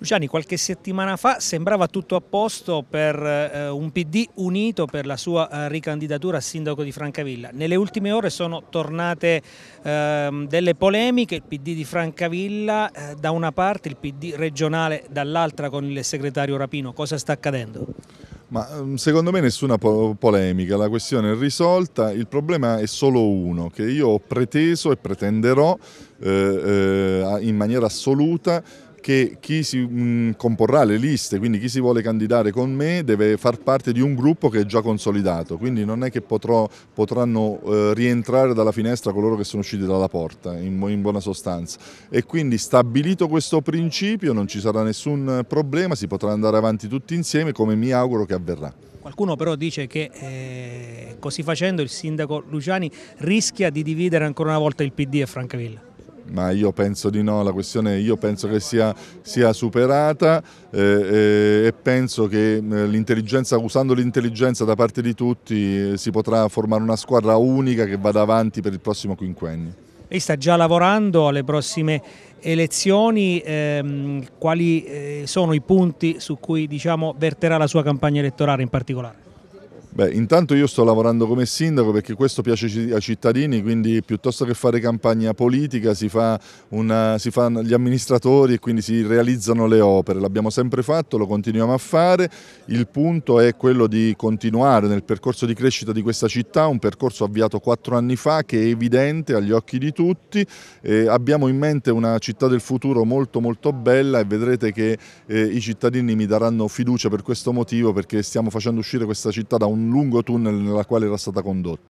Luciani, qualche settimana fa sembrava tutto a posto per eh, un PD unito per la sua eh, ricandidatura a sindaco di Francavilla. Nelle ultime ore sono tornate eh, delle polemiche, il PD di Francavilla eh, da una parte, il PD regionale dall'altra con il segretario Rapino. Cosa sta accadendo? Ma ehm, secondo me nessuna po polemica, la questione è risolta, il problema è solo uno, che io ho preteso e pretenderò eh, eh, in maniera assoluta che chi si mh, mm, comporrà le liste, quindi chi si vuole candidare con me deve far parte di un gruppo che è già consolidato, quindi non è che potrò, potranno eh, rientrare dalla finestra coloro che sono usciti dalla porta, in, in, buona sostanza. E quindi stabilito questo principio non ci sarà nessun problema, si potrà andare avanti tutti insieme come mi auguro che avverrà. Qualcuno però dice che eh, così facendo il sindaco Luciani rischia di dividere ancora una volta il PD e Francavilla ma io penso di no, la questione io penso che sia, sia superata eh, eh e penso che eh, l'intelligenza, usando l'intelligenza da parte di tutti eh, si potrà formare una squadra unica che vada avanti per il prossimo quinquennio. Lei sta già lavorando alle prossime elezioni, ehm, quali sono i punti su cui diciamo, verterà la sua campagna elettorale in particolare? Beh, intanto io sto lavorando come sindaco perché questo piace ai cittadini, quindi piuttosto che fare campagna politica si, fa fanno gli amministratori e quindi si realizzano le opere. L'abbiamo sempre fatto, lo continuiamo a fare. Il punto è quello di continuare nel percorso di crescita di questa città, un percorso avviato quattro anni fa che è evidente agli occhi di tutti. Eh, abbiamo in mente una città del futuro molto molto bella e vedrete che eh, i cittadini mi daranno fiducia per questo motivo perché stiamo facendo uscire questa città da un lungo tunnel nella quale era stata condotta.